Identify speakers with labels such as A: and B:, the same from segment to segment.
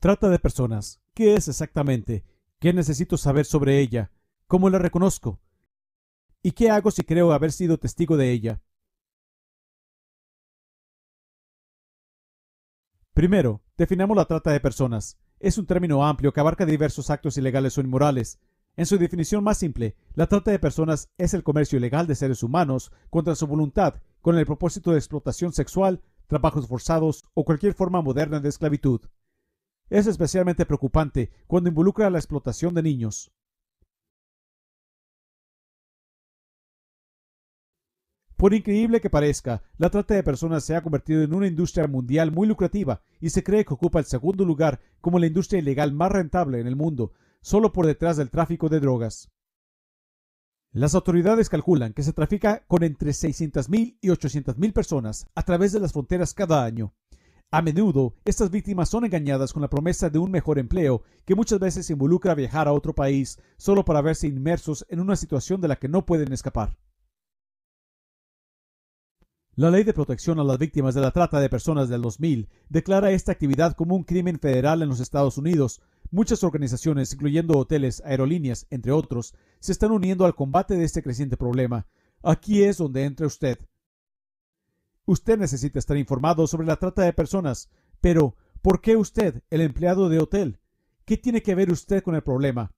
A: Trata de personas. ¿Qué es exactamente? ¿Qué necesito saber sobre ella? ¿Cómo la reconozco? ¿Y qué hago si creo haber sido testigo de ella? Primero, definamos la trata de personas. Es un término amplio que abarca diversos actos ilegales o inmorales. En su definición más simple, la trata de personas es el comercio ilegal de seres humanos contra su voluntad con el propósito de explotación sexual, trabajos forzados o cualquier forma moderna de esclavitud es especialmente preocupante cuando involucra la explotación de niños. Por increíble que parezca, la trata de personas se ha convertido en una industria mundial muy lucrativa y se cree que ocupa el segundo lugar como la industria ilegal más rentable en el mundo, solo por detrás del tráfico de drogas. Las autoridades calculan que se trafica con entre 600.000 y 800.000 personas a través de las fronteras cada año. A menudo, estas víctimas son engañadas con la promesa de un mejor empleo, que muchas veces involucra viajar a otro país solo para verse inmersos en una situación de la que no pueden escapar. La Ley de Protección a las Víctimas de la Trata de Personas del 2000 declara esta actividad como un crimen federal en los Estados Unidos. Muchas organizaciones, incluyendo hoteles, aerolíneas, entre otros, se están uniendo al combate de este creciente problema. Aquí es donde entra usted. Usted necesita estar informado sobre la trata de personas, pero ¿por qué usted, el empleado de hotel? ¿Qué tiene que ver usted con el problema?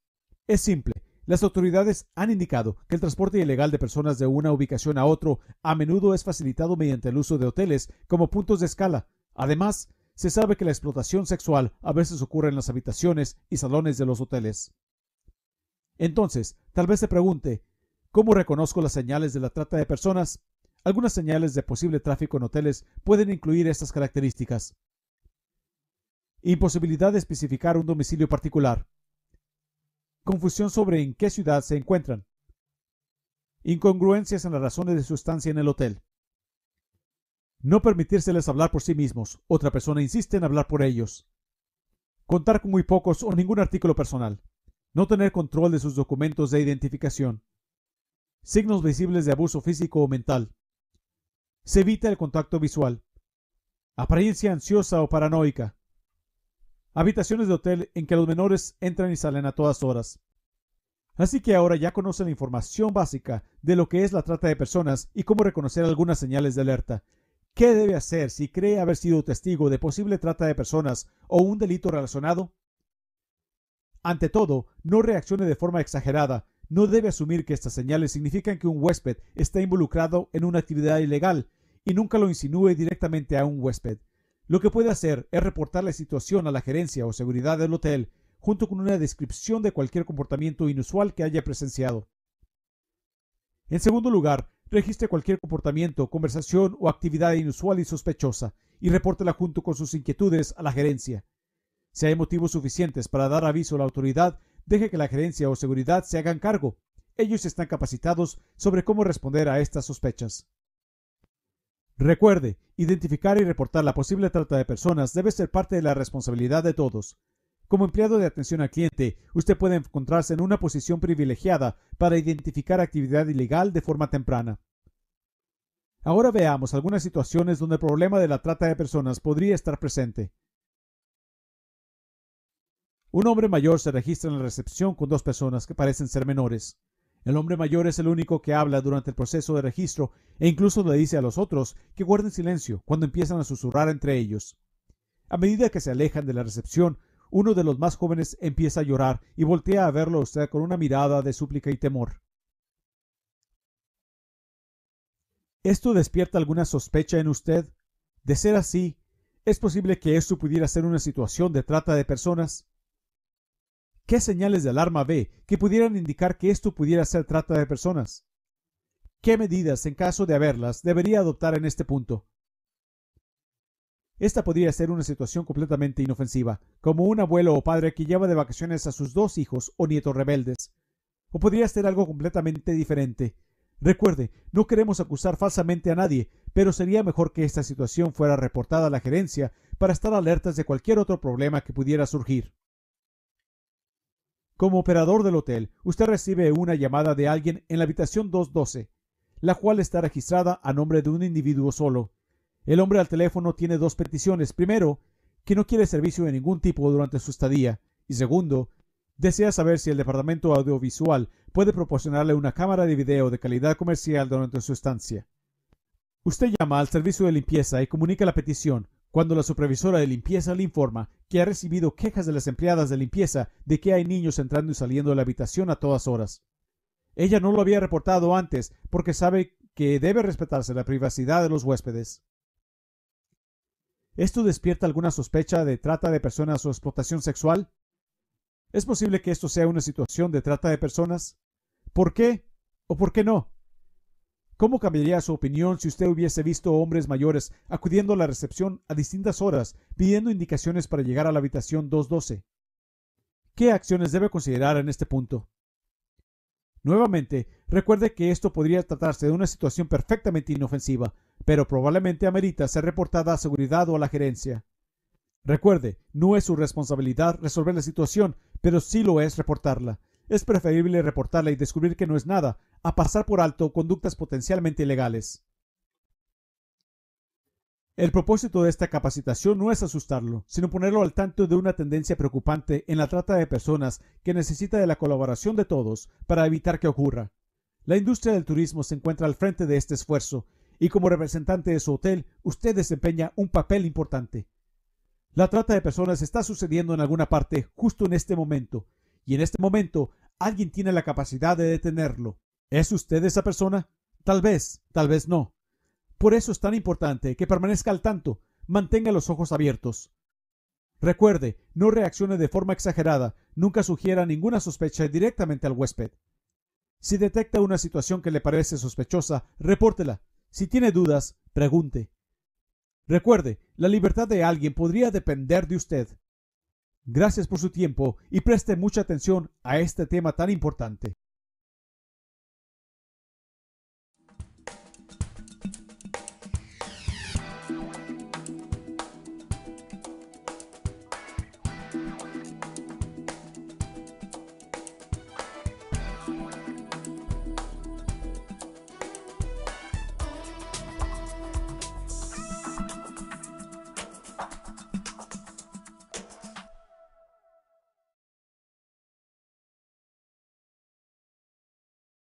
A: Es simple. Las autoridades han indicado que el transporte ilegal de personas de una ubicación a otro a menudo es facilitado mediante el uso de hoteles como puntos de escala. Además, se sabe que la explotación sexual a veces ocurre en las habitaciones y salones de los hoteles. Entonces, tal vez se pregunte, ¿cómo reconozco las señales de la trata de personas? Algunas señales de posible tráfico en hoteles pueden incluir estas características. Imposibilidad de especificar un domicilio particular. Confusión sobre en qué ciudad se encuentran. Incongruencias en las razones de su estancia en el hotel. No permitírseles hablar por sí mismos. Otra persona insiste en hablar por ellos. Contar con muy pocos o ningún artículo personal. No tener control de sus documentos de identificación. Signos visibles de abuso físico o mental. Se evita el contacto visual. Apariencia ansiosa o paranoica. Habitaciones de hotel en que los menores entran y salen a todas horas. Así que ahora ya conocen la información básica de lo que es la trata de personas y cómo reconocer algunas señales de alerta. ¿Qué debe hacer si cree haber sido testigo de posible trata de personas o un delito relacionado? Ante todo, no reaccione de forma exagerada no debe asumir que estas señales significan que un huésped está involucrado en una actividad ilegal y nunca lo insinúe directamente a un huésped. Lo que puede hacer es reportar la situación a la gerencia o seguridad del hotel junto con una descripción de cualquier comportamiento inusual que haya presenciado. En segundo lugar, registre cualquier comportamiento, conversación o actividad inusual y sospechosa y repórtela junto con sus inquietudes a la gerencia. Si hay motivos suficientes para dar aviso a la autoridad, deje que la gerencia o seguridad se hagan cargo. Ellos están capacitados sobre cómo responder a estas sospechas. Recuerde, identificar y reportar la posible trata de personas debe ser parte de la responsabilidad de todos. Como empleado de atención al cliente, usted puede encontrarse en una posición privilegiada para identificar actividad ilegal de forma temprana. Ahora veamos algunas situaciones donde el problema de la trata de personas podría estar presente. Un hombre mayor se registra en la recepción con dos personas que parecen ser menores. El hombre mayor es el único que habla durante el proceso de registro e incluso le dice a los otros que guarden silencio cuando empiezan a susurrar entre ellos. A medida que se alejan de la recepción, uno de los más jóvenes empieza a llorar y voltea a verlo a usted con una mirada de súplica y temor. ¿Esto despierta alguna sospecha en usted? De ser así, ¿es posible que esto pudiera ser una situación de trata de personas? ¿Qué señales de alarma ve que pudieran indicar que esto pudiera ser trata de personas? ¿Qué medidas, en caso de haberlas, debería adoptar en este punto? Esta podría ser una situación completamente inofensiva, como un abuelo o padre que lleva de vacaciones a sus dos hijos o nietos rebeldes. O podría ser algo completamente diferente. Recuerde, no queremos acusar falsamente a nadie, pero sería mejor que esta situación fuera reportada a la gerencia para estar alertas de cualquier otro problema que pudiera surgir. Como operador del hotel, usted recibe una llamada de alguien en la habitación 212, la cual está registrada a nombre de un individuo solo. El hombre al teléfono tiene dos peticiones. Primero, que no quiere servicio de ningún tipo durante su estadía. Y segundo, desea saber si el departamento audiovisual puede proporcionarle una cámara de video de calidad comercial durante su estancia. Usted llama al servicio de limpieza y comunica la petición, cuando la supervisora de limpieza le informa que ha recibido quejas de las empleadas de limpieza de que hay niños entrando y saliendo de la habitación a todas horas. Ella no lo había reportado antes porque sabe que debe respetarse la privacidad de los huéspedes. ¿Esto despierta alguna sospecha de trata de personas o explotación sexual? ¿Es posible que esto sea una situación de trata de personas? ¿Por qué? ¿O por qué no? ¿Cómo cambiaría su opinión si usted hubiese visto hombres mayores acudiendo a la recepción a distintas horas pidiendo indicaciones para llegar a la habitación 212? ¿Qué acciones debe considerar en este punto? Nuevamente, recuerde que esto podría tratarse de una situación perfectamente inofensiva, pero probablemente amerita ser reportada a seguridad o a la gerencia. Recuerde, no es su responsabilidad resolver la situación, pero sí lo es reportarla. Es preferible reportarla y descubrir que no es nada, a pasar por alto conductas potencialmente ilegales. El propósito de esta capacitación no es asustarlo, sino ponerlo al tanto de una tendencia preocupante en la trata de personas que necesita de la colaboración de todos para evitar que ocurra. La industria del turismo se encuentra al frente de este esfuerzo, y como representante de su hotel, usted desempeña un papel importante. La trata de personas está sucediendo en alguna parte justo en este momento, y en este momento Alguien tiene la capacidad de detenerlo. ¿Es usted esa persona? Tal vez, tal vez no. Por eso es tan importante que permanezca al tanto, mantenga los ojos abiertos. Recuerde, no reaccione de forma exagerada, nunca sugiera ninguna sospecha directamente al huésped. Si detecta una situación que le parece sospechosa, repórtela. Si tiene dudas, pregunte. Recuerde, la libertad de alguien podría depender de usted. Gracias por su tiempo y preste mucha atención a este tema tan importante.